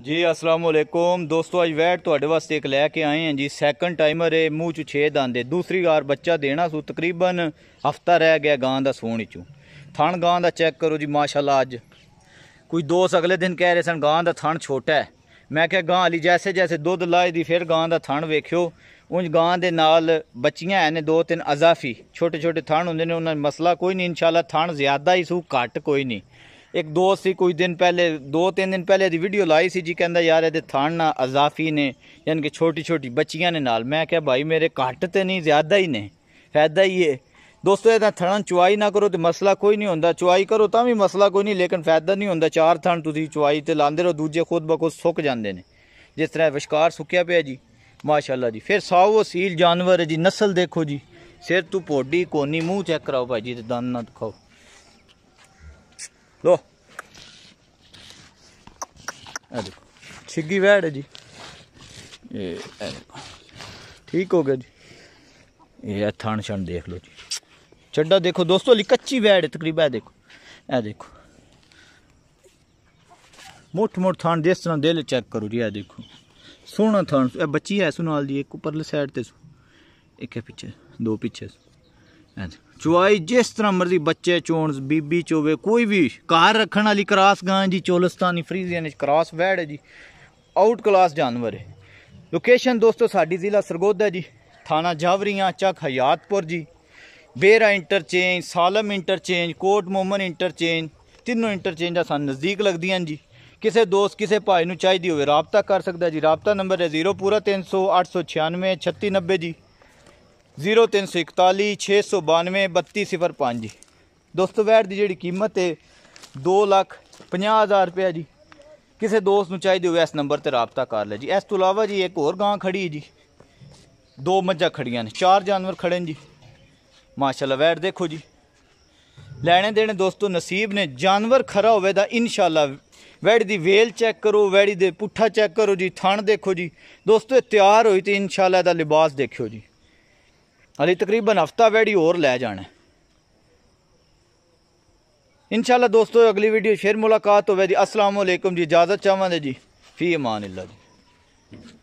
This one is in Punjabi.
ਜੀ ਅਸਲਾਮ ਅਲੈਕੁਮ ਦੋਸਤੋ ਅੱਜ ਵੈਟ ਤੁਹਾਡੇ ਵਾਸਤੇ ਇੱਕ ਲੈ ਕੇ ਆਏ ਹਾਂ ਜੀ ਸੈਕੰਡ ਟਾਈਮਰ ਹੈ ਮੂੰਹ ਚ 6 ਦੰਦੇ ਦੂਸਰੀ ਵਾਰ ਬੱਚਾ ਦੇਣਾ ਸੂ ਤਕਰੀਬਨ ਹਫਤਾ ਰਹਿ ਗਿਆ ਗਾਂ ਦਾ ਸੋਣ ਚੋਂ ਥਣ ਗਾਂ ਦਾ ਚੈੱਕ ਕਰੋ ਜੀ ਮਾਸ਼ਾਅੱਲਾ ਅੱਜ ਕੋਈ ਦੋਸ ਅਗਲੇ ਦਿਨ ਕਹਿ ਰਹੇ ਸਨ ਗਾਂ ਦਾ ਥਣ ਛੋਟਾ ਹੈ ਮੈਂ ਕਿਹਾ ਗਾਂ ਲਈ ਜੈਸੇ ਜੈਸੇ ਦੁੱਧ ਲਾਏ ਦੀ ਫਿਰ ਗਾਂ ਦਾ ਥਣ ਵੇਖਿਓ ਉਂਝ ਗਾਂ ਦੇ ਨਾਲ ਬੱਚੀਆਂ ਐ ਨੇ ਦੋ ਤਿੰਨ ਅਜ਼ਾਫੀ ਛੋਟੇ ਛੋਟੇ ਥਣ ਹੁੰਦੇ ਨੇ ਉਹਨਾਂ ਮਸਲਾ ਕੋਈ ਨਹੀਂ ਇਨਸ਼ਾਅੱਲਾ ਥਣ ਜ਼ਿਆਦਾ ਹੀ ਸੂ ਘੱਟ ਕੋਈ ਨਹੀਂ एक दोस्त ही कुछ दिन पहले दो तीन दिन पहले ਦੀ ਵੀਡੀਓ ਲਾਈ ਸੀ ਜੀ ਕਹਿੰਦਾ ਯਾਰ ਇਹਦੇ ਥਣ ਨਾ ਅਜ਼ਾਫੀ ਨੇ ਯਾਨੀ ਕਿ ਛੋਟੀ ਛੋਟੀ ਬੱਚੀਆਂ ਨੇ ਨਾਲ ਮੈਂ ਕਿਹਾ ਭਾਈ ਮੇਰੇ ਘੱਟ ਤੇ ਨਹੀਂ ਜ਼ਿਆਦਾ ਹੀ ਨੇ ਫਾਇਦਾ ਹੀ ਹੈ ਦੋਸਤੋ ਇਹਦਾ ਥਣਨ ਚੁਆਈ ਨਾ ਕਰੋ ਤੇ ਮਸਲਾ ਕੋਈ ਨਹੀਂ ਹੁੰਦਾ ਚੁਆਈ ਕਰੋ ਤਾਂ ਵੀ ਮਸਲਾ ਕੋਈ ਨਹੀਂ ਲੇਕਿਨ ਫਾਇਦਾ ਨਹੀਂ ਹੁੰਦਾ ਚਾਰ ਥਣ ਤੁਸੀਂ ਚੁਆਈ ਤੇ ਲਾਉਂਦੇ ਰਹੋ ਦੂਜੇ ਖੁਦ ਬਖੁਦ ਸੁੱਕ ਜਾਂਦੇ ਨੇ ਜਿਸ ਤਰ੍ਹਾਂ ਵਿਸ਼ਕਾਰ ਸੁੱਕਿਆ ਪਿਆ ਜੀ ਮਾਸ਼ਾਅੱਲਾ ਜੀ ਫਿਰ ਸਾਵੋ ਸੀਲ ਜਾਨਵਰ ਹੈ ਜੀ ਨਸਲ ਦੇਖੋ ਜੀ ਸਿਰ ਤੋਂ ਪੋਡੀ ਕੋਨੀ ਮੂੰਹ ਚੈੱਕ ਕਰਾਓ ਭਾਈ ਜੀ ਤੇ ਦੰਦ ਨਾ ਦਿਖਾਓ ਲੋ ਆ ਦੇਖੋ ਛਿੱਗੀ ਵੈੜ ਹੈ ਜੀ ਇਹ ਠੀਕ ਹੋ ਗਿਆ ਜੀ ਇਹ ਥਣ ਛਣ ਦੇਖ ਲਓ ਜੀ ਚੱਡਾ ਦੇਖੋ ਦੋਸਤੋ ਲਈ ਕੱਚੀ ਵੈੜ ਤਕਰੀਬਾ ਦੇਖੋ ਇਹ ਦੇਖੋ ਮੋਟ ਮੋਟ ਥਣ ਦੇਸ ਤਰ੍ਹਾਂ ਦੇ ਲੈ ਚੈੱਕ ਕਰੋ ਜੀ ਇਹ ਦੇਖੋ ਸੋਹਣਾ ਥਣ ਇਹ ਬੱਚੀ ਐ ਸੁਨਾਲ ਦੀ ਇੱਕ ਉੱਪਰਲੇ ਸਾਈਡ ਤੇ ਇੱਕ ਹੈ ਪਿੱਛੇ ਦੋ ਪਿੱਛੇ ਚੁਆਈ ਜਿਸ ਤਰ੍ਹਾਂ ਮਰਜ਼ੀ ਬੱਚੇ ਚੋਣ ਬੀਬੀ ਚੋਵੇ ਕੋਈ ਵੀ ਘਰ ਰੱਖਣ ਵਾਲੀ ਕਰਾਸ ਗਾਂ ਜੀ ਚੋਲਸਤਾਨੀ ਫਰੀਜ਼ੀਅਨ ਵਿੱਚ ਕਰਾਸ ਵੈੜ ਹੈ ਜੀ ਆਊਟ ਕਲਾਸ ਜਾਨਵਰ ਹੈ ਲੋਕੇਸ਼ਨ ਦੋਸਤੋ ਸਾਡੀ ਜ਼ਿਲ੍ਹਾ ਸਰਗੋਦਾ ਜੀ ਥਾਣਾ ਜਾਵਰੀਆਂ ਚੱਕ ਹਯਾਤਪੁਰ ਜੀ Bhera interchange Salem interchange Kot Momin interchange ਤਿੰਨੋਂ ਇੰਟਰਚੇਂਜਾਂ ਸਾਨੂੰ ਨਜ਼ਦੀਕ ਲੱਗਦੀਆਂ ਜੀ ਕਿਸੇ ਦੋਸਤ ਕਿਸੇ ਭਾਈ ਨੂੰ ਚਾਹੀਦੀ ਹੋਵੇ ਰਾਬਤਾ ਕਰ ਸਕਦਾ ਜੀ ਰਾਬਤਾ ਨੰਬਰ ਹੈ 0 ਪੂਰਾ 300 896 3690 ਜੀ 0341 ਦੋਸਤੋ ਵੈਟ ਦੀ ਜਿਹੜੀ ਕੀਮਤ ਹੈ 2 ਲੱਖ 50000 ਰੁਪਏ ਜੀ ਕਿਸੇ ਦੋਸਤ ਨੂੰ ਚਾਹੀਦੀ ਹੋਵੇ ਇਸ ਨੰਬਰ ਤੇ رابطہ ਕਰ ਲੈ ਜੀ ਇਸ ਤੋਂ ਇਲਾਵਾ ਜੀ ਇੱਕ ਹੋਰ ਗਾਂ ਖੜੀ ਜੀ ਦੋ ਮੱਝਾਂ ਖੜੀਆਂ ਨੇ ਚਾਰ ਜਾਨਵਰ ਖੜੇ ਨੇ ਜੀ ਮਾਸ਼ਾਅੱਲਾ ਵੈਟ ਦੇਖੋ ਜੀ ਲੈਣੇ ਦੇਣੇ ਦੋਸਤੋ ਨਸੀਬ ਨੇ ਜਾਨਵਰ ਖਰਾ ਹੋਵੇ ਦਾ ਇਨਸ਼ਾਅੱਲਾ ਵੈੜ ਦੀ ਵੇਲ ਚੈੱਕ ਕਰੋ ਵੈੜੀ ਦੇ ਪੁੱਠਾ ਚੈੱਕ ਕਰੋ ਜੀ ਥਣ ਦੇਖੋ ਜੀ ਦੋਸਤੋ ਇਹ ਤਿਆਰ ਹੋਈ ਤੇ ਇਨਸ਼ਾਅੱਲਾ ਦਾ ਲਿਬਾਸ ਦੇਖਿਓ ਜੀ हली तकरीबन हफ्ता बैठी और लै जाना इनशाला दोस्तों अगली वीडियो फिर मुलाकात होवे जी जी इजाज़त चाहवान जी फी अमान जी